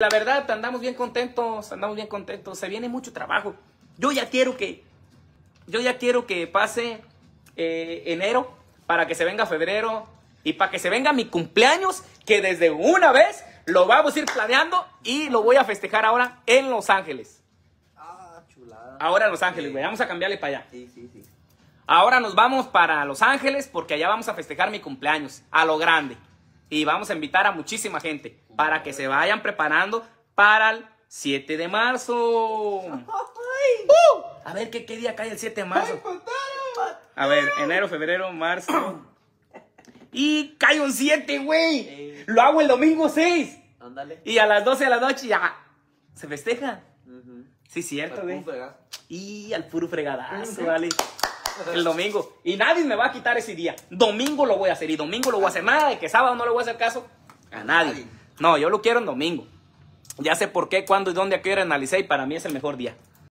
la verdad, andamos bien contentos, andamos bien contentos. Se viene mucho trabajo. Yo ya quiero que, yo ya quiero que pase eh, enero para que se venga febrero y para que se venga mi cumpleaños, que desde una vez lo vamos a ir planeando y lo voy a festejar ahora en Los Ángeles. Ah, chulada. Ahora en Los Ángeles, güey. Vamos a cambiarle para allá. Sí, sí, sí. Ahora nos vamos para Los Ángeles porque allá vamos a festejar mi cumpleaños a lo grande. Y vamos a invitar a muchísima gente para que se vayan preparando para el 7 de marzo. Uh, a ver ¿qué, día cae el 7 de marzo. A ver, enero, febrero, marzo. Y cae un 7, güey. Lo hago el domingo 6. Y a las 12 de la noche ya se festeja. Sí, cierto, güey. Y al puro fregadazo, el domingo. Y nadie me va a quitar ese día. Domingo lo voy a hacer y domingo lo voy a hacer. Nada de que sábado no le voy a hacer caso a nadie. No, yo lo quiero en domingo. Ya sé por qué, cuándo y dónde, a qué analicé y para mí es el mejor día.